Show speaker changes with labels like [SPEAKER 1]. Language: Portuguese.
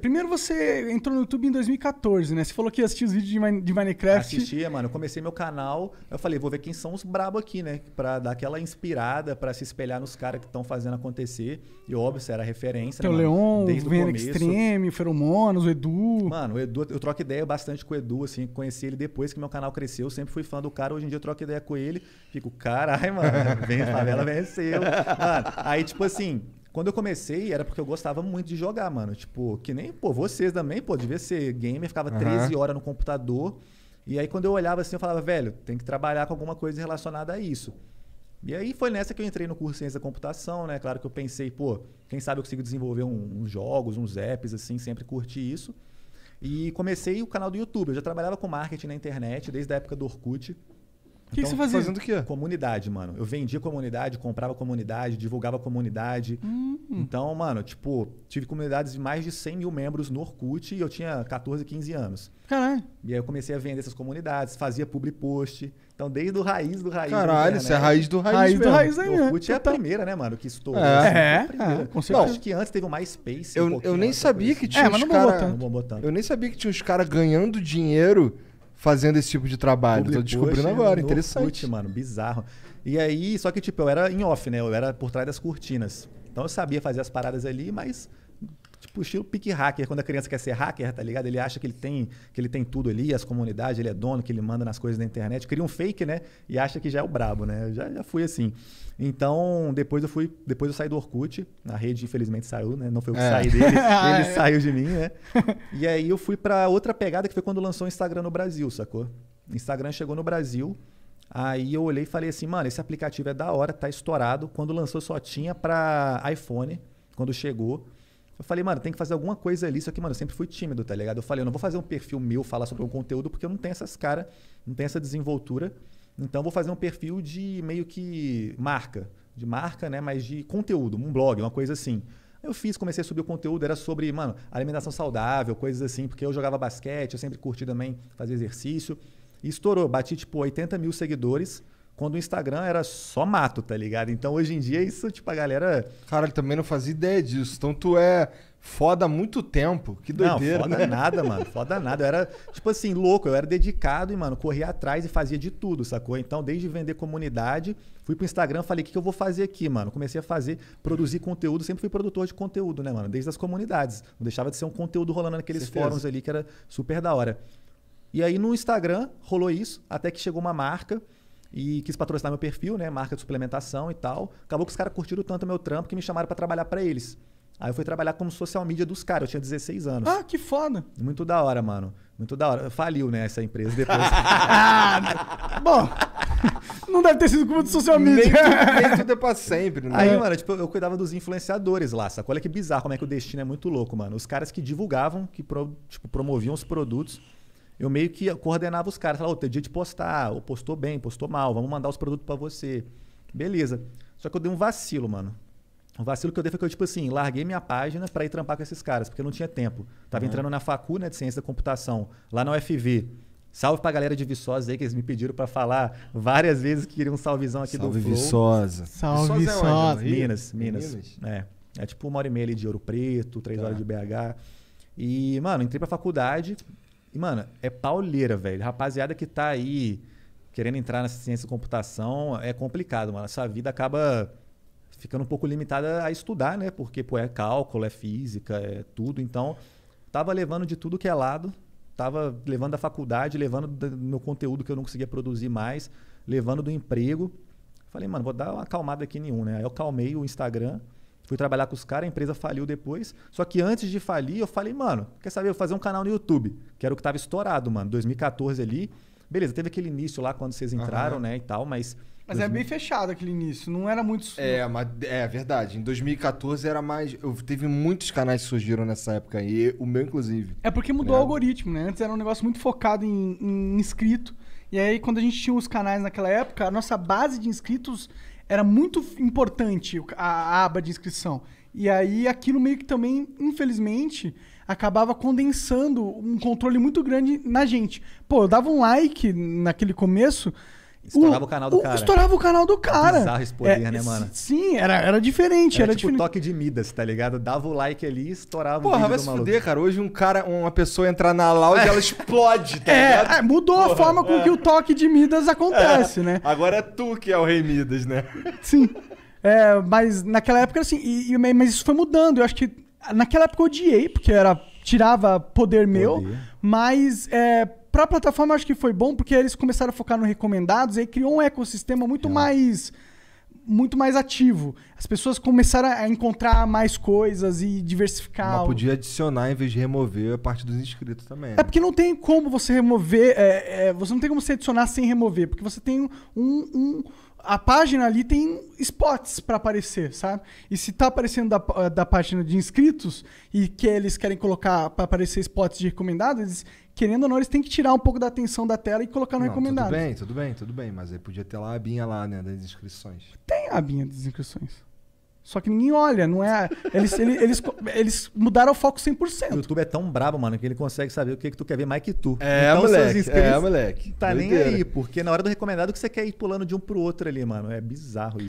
[SPEAKER 1] Primeiro você entrou no YouTube em 2014, né? Você falou que assistia os vídeos de, Mine de Minecraft. Assistia, mano. Eu comecei meu canal, eu falei, vou ver quem são os brabo aqui, né? Pra dar aquela inspirada, pra se espelhar nos caras que estão fazendo acontecer. E óbvio, você era referência, Tem né? O Leon, Desde o Venom Extreme,
[SPEAKER 2] o Feromonas, o Edu.
[SPEAKER 1] Mano, o Edu, eu troco ideia bastante com o Edu, assim. Conheci ele depois que meu canal cresceu. Eu sempre fui fã do cara. Hoje em dia eu troco ideia com ele. Fico, caralho, mano, vem, a favela venceu. Mano, aí tipo assim, quando eu comecei, era porque eu gostava muito de jogar, mano. Tipo, que nem, pô, vocês também, pô, devia ser gamer, ficava uhum. 13 horas no computador. E aí, quando eu olhava assim, eu falava, velho, tem que trabalhar com alguma coisa relacionada a isso. E aí foi nessa que eu entrei no curso de Ciência da Computação, né? Claro que eu pensei, pô, quem sabe eu consigo desenvolver um, uns jogos, uns apps, assim, sempre curti isso. E comecei o canal do YouTube. Eu já trabalhava com marketing na internet desde a época do Orkut.
[SPEAKER 2] O então, que você então, fazia? Fazendo o
[SPEAKER 1] quê? Comunidade, mano. Eu vendia comunidade, comprava comunidade, divulgava comunidade. Hum. Então, mano, tipo, tive comunidades de mais de 100 mil membros no Orkut e eu tinha 14, 15 anos. Caralho. E aí eu comecei a vender essas comunidades, fazia public post. Então, desde o raiz do raiz. Caralho, isso é né? raiz do raiz. Raiz mesmo. do raiz aí, O Orkut é a primeira, né, mano? Que estourou. É, assim, é, é, é com certeza. Não, acho que antes teve o MySpace. Eu, um eu nem sabia que tinha é, uns caras. Eu
[SPEAKER 2] nem sabia que tinha uns caras ganhando dinheiro fazendo esse tipo de trabalho. Public tô descobrindo push, agora, interessante. Orkut,
[SPEAKER 1] mano, bizarro. E aí, só que tipo, eu era em off, né? Eu era por trás das cortinas. Então eu sabia fazer as paradas ali, mas tipo estilo pick hacker, quando a criança quer ser hacker, tá ligado? Ele acha que ele tem, que ele tem tudo ali, as comunidades, ele é dono, que ele manda nas coisas da internet, cria um fake, né? E acha que já é o brabo, né? já, já fui assim. Então, depois eu fui, depois eu saí do Orkut, a rede infelizmente saiu, né? Não foi o que é. saí dele, ele é. saiu de mim, né? E aí eu fui para outra pegada que foi quando lançou o Instagram no Brasil, sacou? Instagram chegou no Brasil, Aí eu olhei e falei assim, mano, esse aplicativo é da hora, tá estourado. Quando lançou só tinha para iPhone, quando chegou. Eu falei, mano, tem que fazer alguma coisa ali. Só que, mano, eu sempre fui tímido, tá ligado? Eu falei, eu não vou fazer um perfil meu falar sobre um conteúdo porque eu não tenho essas caras, não tenho essa desenvoltura. Então, eu vou fazer um perfil de meio que marca. De marca, né? Mas de conteúdo, um blog, uma coisa assim. Eu fiz, comecei a subir o conteúdo, era sobre, mano, alimentação saudável, coisas assim, porque eu jogava basquete, eu sempre curti também fazer exercício. E estourou, bati tipo 80 mil seguidores quando o Instagram era só mato, tá ligado? Então hoje em dia isso, tipo, a galera. Cara, ele também não fazia ideia disso. Então tu é foda há muito tempo. Que doideira. Não, foda né? nada, mano. Foda nada. Eu era, tipo assim, louco. Eu era dedicado e, mano, corria atrás e fazia de tudo, sacou? Então, desde vender comunidade, fui pro Instagram, falei, o que, que eu vou fazer aqui, mano? Comecei a fazer, produzir conteúdo. Sempre fui produtor de conteúdo, né, mano? Desde as comunidades. Não deixava de ser um conteúdo rolando naqueles Certeza. fóruns ali, que era super da hora. E aí, no Instagram, rolou isso, até que chegou uma marca e quis patrocinar meu perfil, né? Marca de suplementação e tal. Acabou que os caras curtiram tanto meu trampo que me chamaram para trabalhar para eles. Aí eu fui trabalhar como social media dos caras, eu tinha 16 anos. Ah, que foda! Muito da hora, mano. Muito da hora. Faliu, né, essa empresa depois.
[SPEAKER 2] Bom, não deve ter sido culpa do social media. Nem, nem tudo é pra sempre, né? Aí, mano,
[SPEAKER 1] tipo, eu cuidava dos influenciadores lá, sacou? Olha que bizarro como é que o destino é muito louco, mano. Os caras que divulgavam, que pro, tipo, promoviam os produtos eu meio que coordenava os caras. Falava, ô, oh, tem dia de postar, ou postou bem, postou mal, vamos mandar os produtos para você. Beleza. Só que eu dei um vacilo, mano. O vacilo que eu dei foi que eu, tipo assim, larguei minha página para ir trampar com esses caras, porque eu não tinha tempo. Tava uhum. entrando na facu, né, de ciência da computação, lá na UFV. Salve pra galera de Viçosa aí, que eles me pediram para falar várias vezes que queriam um salvezão aqui Salve do Flow. Viçosa. Salve Viçosa. Salve é Viçosa Minas, Minas, é Minas. É, é tipo uma hora e meia ali de Ouro Preto, três tá. horas de BH. E, mano, entrei pra faculdade, e, mano, é pauleira, velho. Rapaziada que tá aí querendo entrar na ciência de computação, é complicado, mano. Essa vida acaba ficando um pouco limitada a estudar, né? Porque, pô, é cálculo, é física, é tudo. Então, tava levando de tudo que é lado. Tava levando da faculdade, levando do meu conteúdo que eu não conseguia produzir mais, levando do emprego. Falei, mano, vou dar uma acalmada aqui nenhum, né? Aí eu calmei o Instagram Fui trabalhar com os caras, a empresa faliu depois. Só que antes de falir, eu falei, mano, quer saber? Eu vou fazer um canal no YouTube, que era o que tava estourado, mano. 2014 ali. Beleza, teve aquele início lá quando vocês entraram, uhum. né, e tal, mas. Mas 2000... é bem fechado aquele início, não era muito. É, mas
[SPEAKER 2] é verdade. Em 2014 era mais. Eu, teve muitos canais que surgiram nessa época aí, o meu inclusive. É porque mudou né? o algoritmo, né? Antes era um negócio muito focado em, em inscrito. E aí, quando a gente tinha os canais naquela época, a nossa base de inscritos era muito importante a aba de inscrição. E aí aquilo meio que também, infelizmente, acabava condensando um controle muito grande na gente. Pô, eu dava um like naquele começo, Estourava o, o canal do o, cara. Estourava o canal do é cara. Bizarro esse poder, é, né, mano? Sim, era,
[SPEAKER 1] era diferente. Era, era tipo diferente. toque de Midas, tá ligado? Dava o like ali estourava Porra, o vídeo vai se fuder, cara. Hoje
[SPEAKER 2] um cara, uma pessoa entrar na loud e é. ela explode, tá é, ligado? É, mudou Porra, a forma com que o toque de Midas acontece, né? Agora é tu que é o rei Midas, né? Sim. É, mas naquela época, assim, e, e, mas isso foi mudando. Eu acho que naquela época eu odiei, porque era, tirava poder meu, mas é, para a plataforma acho que foi bom porque eles começaram a focar no recomendados e aí criou um ecossistema muito é. mais muito mais ativo. As pessoas começaram a encontrar mais coisas e diversificar. Mas
[SPEAKER 1] podia adicionar em vez de remover a parte dos inscritos também. É né?
[SPEAKER 2] porque não tem como você remover, é, é, você não tem como se adicionar sem remover, porque você tem um, um, a página ali tem spots para aparecer, sabe? E se tá aparecendo da, eh, da página de inscritos e que eles querem colocar para aparecer spots de recomendados, eles, querendo ou não, eles têm que tirar um pouco da atenção da tela e colocar no não, recomendado. Tudo bem, tudo bem, tudo bem, mas aí podia ter lá a abinha lá, né, das inscrições. Tem a abinha das inscrições. Só que ninguém olha, não é. Eles, eles, eles, eles mudaram o foco 100%. O YouTube é
[SPEAKER 1] tão brabo, mano, que ele consegue saber o que, que tu quer ver mais que tu. É, então, moleque. Inscritos, é, moleque. Tá Doideira. nem aí, porque na hora do recomendado que você quer ir pulando de um pro outro ali, mano. É bizarro isso.